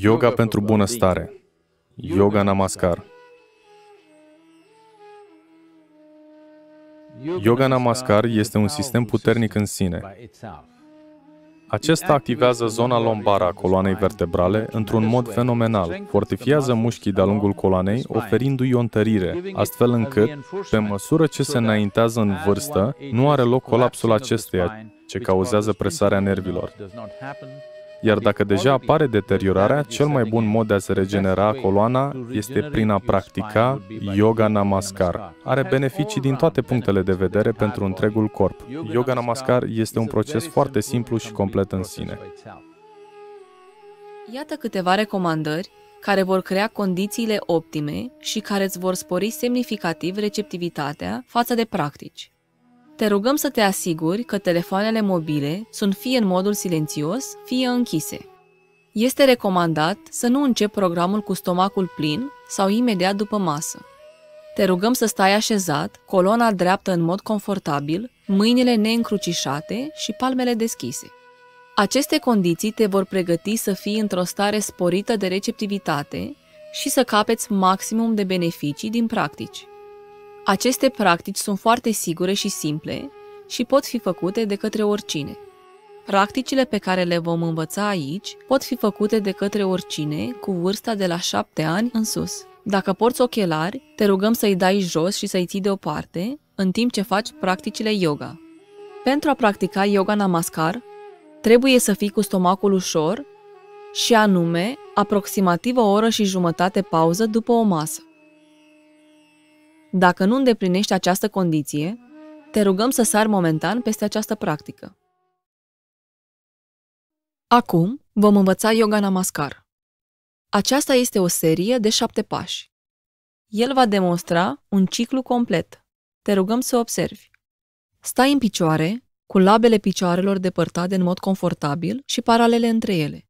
Yoga pentru bunăstare. Yoga Namaskar. Yoga Namaskar este un sistem puternic în sine. Acesta activează zona lombară a coloanei vertebrale într-un mod fenomenal, fortifiază mușchii de-a lungul coloanei, oferindu-i o întărire, astfel încât, pe măsură ce se înaintează în vârstă, nu are loc colapsul acesteia, ce cauzează presarea nervilor. Iar dacă deja apare deteriorarea, cel mai bun mod de a se regenera coloana este prin a practica yoga namaskar. Are beneficii din toate punctele de vedere pentru întregul corp. Yoga namaskar este un proces foarte simplu și complet în sine. Iată câteva recomandări care vor crea condițiile optime și care îți vor spori semnificativ receptivitatea față de practici. Te rugăm să te asiguri că telefoanele mobile sunt fie în modul silențios, fie închise. Este recomandat să nu începi programul cu stomacul plin sau imediat după masă. Te rugăm să stai așezat, coloana dreaptă în mod confortabil, mâinile neîncrucișate și palmele deschise. Aceste condiții te vor pregăti să fii într-o stare sporită de receptivitate și să capeți maximum de beneficii din practici. Aceste practici sunt foarte sigure și simple și pot fi făcute de către oricine. Practicile pe care le vom învăța aici pot fi făcute de către oricine cu vârsta de la 7 ani în sus. Dacă porți ochelari, te rugăm să-i dai jos și să-i ții deoparte în timp ce faci practicile yoga. Pentru a practica yoga namaskar, trebuie să fii cu stomacul ușor și anume aproximativ o oră și jumătate pauză după o masă. Dacă nu îndeplinești această condiție, te rugăm să sari momentan peste această practică. Acum vom învăța Yoga Namaskar. Aceasta este o serie de șapte pași. El va demonstra un ciclu complet. Te rugăm să observi. Stai în picioare, cu labele picioarelor depărtate în mod confortabil și paralele între ele.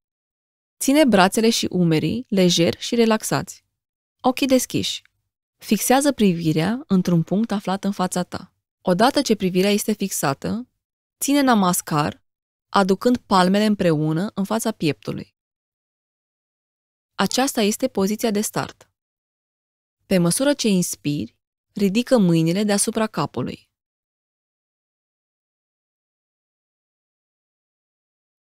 Ține brațele și umerii lejer și relaxați. Ochii deschiși, Fixează privirea într-un punct aflat în fața ta. Odată ce privirea este fixată, ține namaskar, aducând palmele împreună în fața pieptului. Aceasta este poziția de start. Pe măsură ce inspiri, ridică mâinile deasupra capului.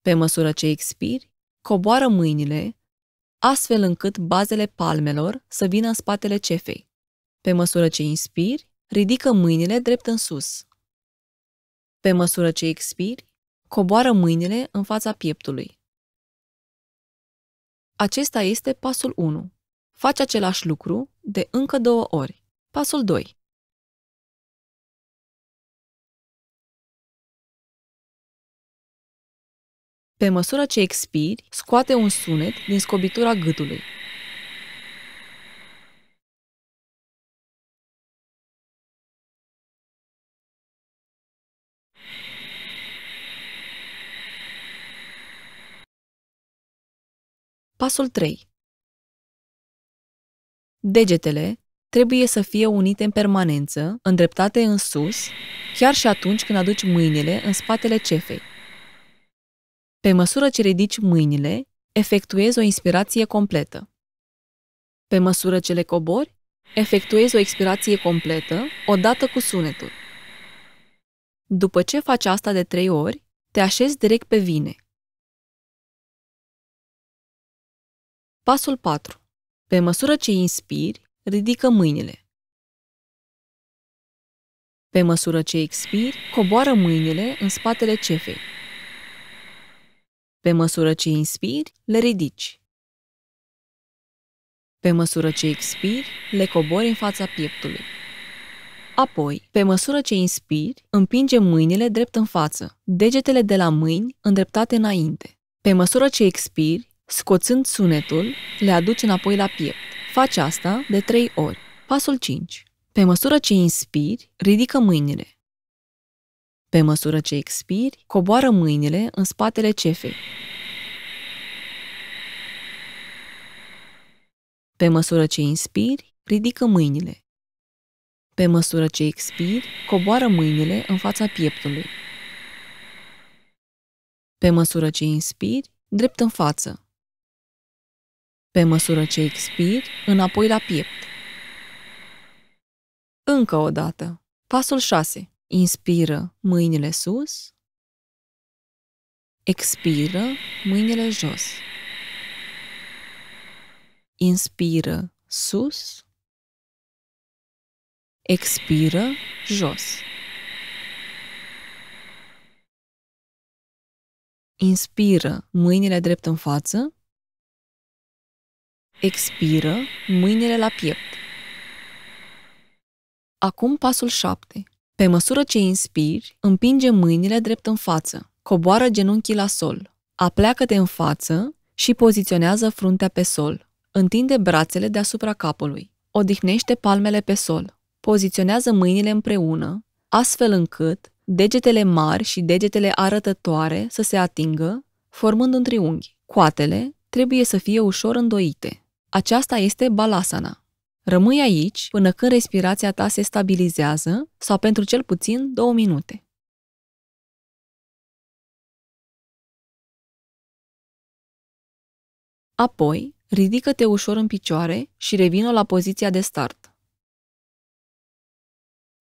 Pe măsură ce expiri, coboară mâinile, astfel încât bazele palmelor să vină în spatele cefei. Pe măsură ce inspiri, ridică mâinile drept în sus. Pe măsură ce expiri, coboară mâinile în fața pieptului. Acesta este pasul 1. Faci același lucru de încă două ori. Pasul 2. Pe măsură ce expiri, scoate un sunet din scobitura gâtului. Pasul 3. Degetele trebuie să fie unite în permanență, îndreptate în sus, chiar și atunci când aduci mâinile în spatele cefei. Pe măsură ce ridici mâinile, efectuezi o inspirație completă. Pe măsură ce le cobori, efectuezi o expirație completă, odată cu sunetul. După ce faci asta de trei ori, te așezi direct pe vine – Pasul 4. Pe măsură ce inspiri, ridică mâinile. Pe măsură ce expiri, coboară mâinile în spatele cefei. Pe măsură ce inspiri, le ridici. Pe măsură ce expiri, le cobori în fața pieptului. Apoi, pe măsură ce inspiri, împinge mâinile drept în față, degetele de la mâini îndreptate înainte. Pe măsură ce expiri, Scoțând sunetul, le aduci înapoi la piept. Faci asta de 3 ori. Pasul 5. Pe măsură ce inspiri, ridică mâinile. Pe măsură ce expiri, coboară mâinile în spatele cefei. Pe măsură ce inspiri, ridică mâinile. Pe măsură ce expiri, coboară mâinile în fața pieptului. Pe măsură ce inspiri, drept în față. Pe măsură ce expir, înapoi la piept. Încă o dată. Pasul 6. Inspiră mâinile sus. Expiră mâinile jos. Inspiră sus. Expiră jos. Inspiră mâinile drept în față. Expiră mâinile la piept. Acum pasul 7. Pe măsură ce inspiri, împinge mâinile drept în față. Coboară genunchii la sol. Apleacă-te în față și poziționează fruntea pe sol. Întinde brațele deasupra capului. Odihnește palmele pe sol. Poziționează mâinile împreună, astfel încât degetele mari și degetele arătătoare să se atingă, formând un triunghi. Coatele trebuie să fie ușor îndoite. Aceasta este balasana. Rămâi aici până când respirația ta se stabilizează sau pentru cel puțin două minute. Apoi, ridică-te ușor în picioare și revină la poziția de start.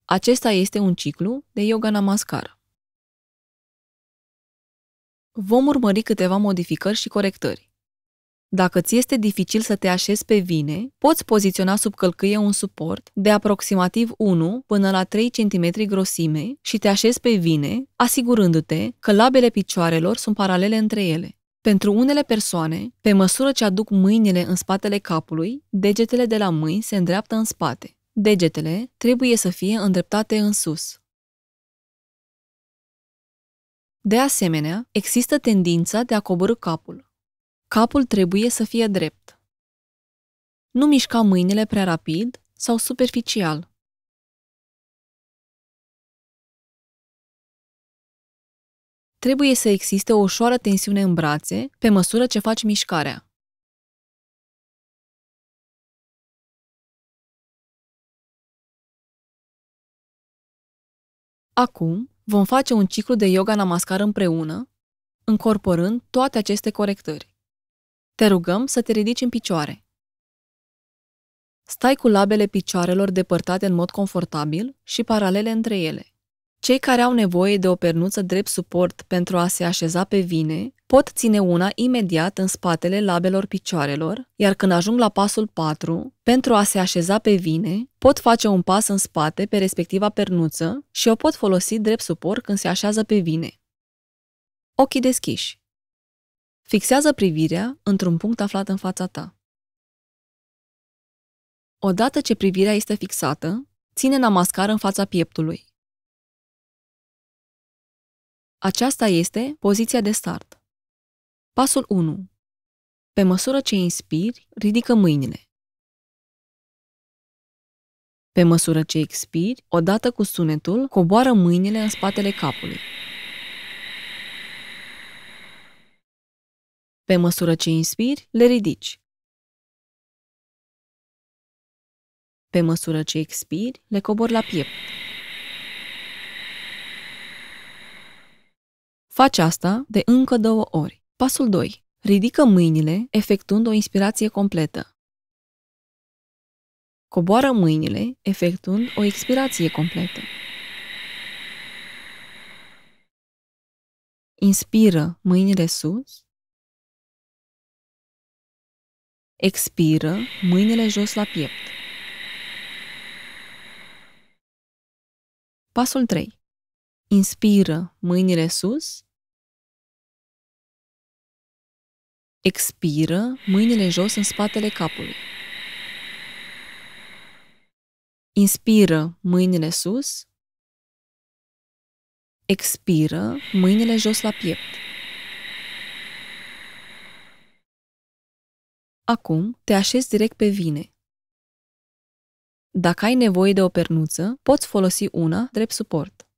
Acesta este un ciclu de yoga namaskar. Vom urmări câteva modificări și corectări. Dacă ți este dificil să te așezi pe vine, poți poziționa sub călcâie un suport de aproximativ 1 până la 3 cm grosime și te așezi pe vine, asigurându-te că labele picioarelor sunt paralele între ele. Pentru unele persoane, pe măsură ce aduc mâinile în spatele capului, degetele de la mâini se îndreaptă în spate. Degetele trebuie să fie îndreptate în sus. De asemenea, există tendința de a coborâ capul. Capul trebuie să fie drept. Nu mișca mâinile prea rapid sau superficial. Trebuie să existe o ușoară tensiune în brațe pe măsură ce faci mișcarea. Acum vom face un ciclu de yoga namaskar împreună, încorporând toate aceste corectări. Te rugăm să te ridici în picioare. Stai cu labele picioarelor depărtate în mod confortabil și paralele între ele. Cei care au nevoie de o pernuță drept suport pentru a se așeza pe vine pot ține una imediat în spatele labelor picioarelor, iar când ajung la pasul 4, pentru a se așeza pe vine, pot face un pas în spate pe respectiva pernuță și o pot folosi drept suport când se așează pe vine. Ochii deschiși. Fixează privirea într-un punct aflat în fața ta. Odată ce privirea este fixată, ține namascară în fața pieptului. Aceasta este poziția de start. Pasul 1. Pe măsură ce inspiri, ridică mâinile. Pe măsură ce expiri, odată cu sunetul, coboară mâinile în spatele capului. Pe măsură ce inspiri, le ridici. Pe măsură ce expiri, le cobori la piept. Faci asta de încă două ori. Pasul 2. Ridică mâinile, efectuând o inspirație completă. Coboară mâinile, efectuând o expirație completă. Inspiră mâinile sus, Expiră, mâinile jos la piept. Pasul 3. Inspiră, mâinile sus. Expiră, mâinile jos în spatele capului. Inspiră, mâinile sus. Expiră, mâinile jos la piept. Acum te așezi direct pe vine. Dacă ai nevoie de o pernuță, poți folosi una drept suport.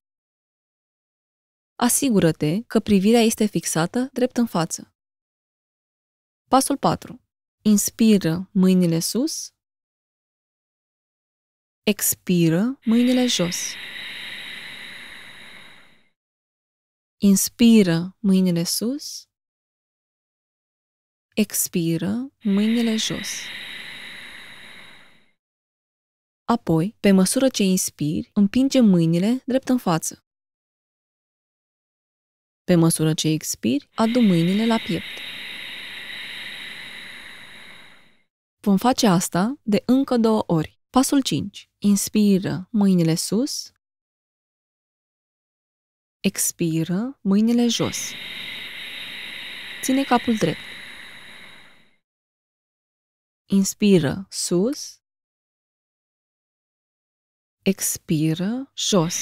Asigură-te că privirea este fixată drept în față. Pasul 4. Inspiră mâinile sus. Expiră mâinile jos. Inspiră mâinile sus. Expiră, mâinile jos. Apoi, pe măsură ce inspiri, împinge mâinile drept în față. Pe măsură ce expiri, adu mâinile la piept. Vom face asta de încă două ori. Pasul 5. Inspiră mâinile sus. Expiră mâinile jos. Ține capul drept. Inspiră sus, expiră jos.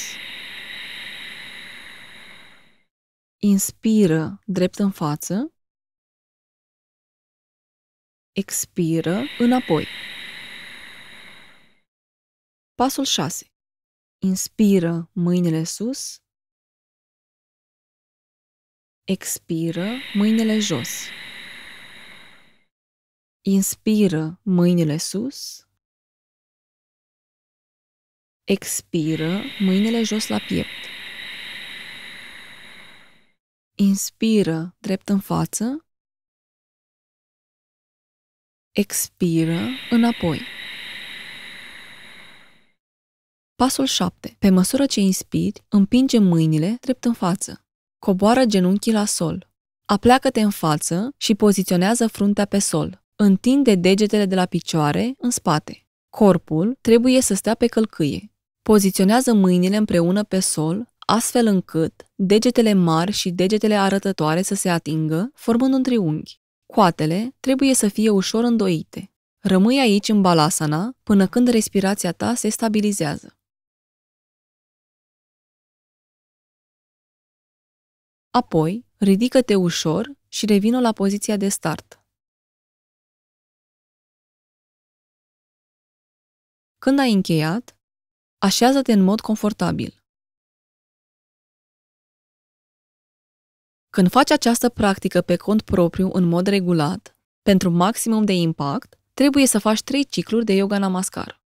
Inspiră drept în față, expiră înapoi. Pasul 6. Inspiră mâinile sus, expiră mâinile jos. Inspiră mâinile sus. Expiră mâinile jos la piept. Inspiră drept în față. Expiră înapoi. Pasul 7. Pe măsură ce inspiri, împinge mâinile drept în față. Coboară genunchii la sol. Apleacă-te în față și poziționează fruntea pe sol. Întinde degetele de la picioare în spate. Corpul trebuie să stea pe călcâie. Poziționează mâinile împreună pe sol, astfel încât degetele mari și degetele arătătoare să se atingă, formând un triunghi. Coatele trebuie să fie ușor îndoite. Rămâi aici în balasana până când respirația ta se stabilizează. Apoi, ridică-te ușor și revino la poziția de start. Când ai încheiat, așează-te în mod confortabil. Când faci această practică pe cont propriu în mod regulat, pentru maximum de impact, trebuie să faci 3 cicluri de yoga namaskar.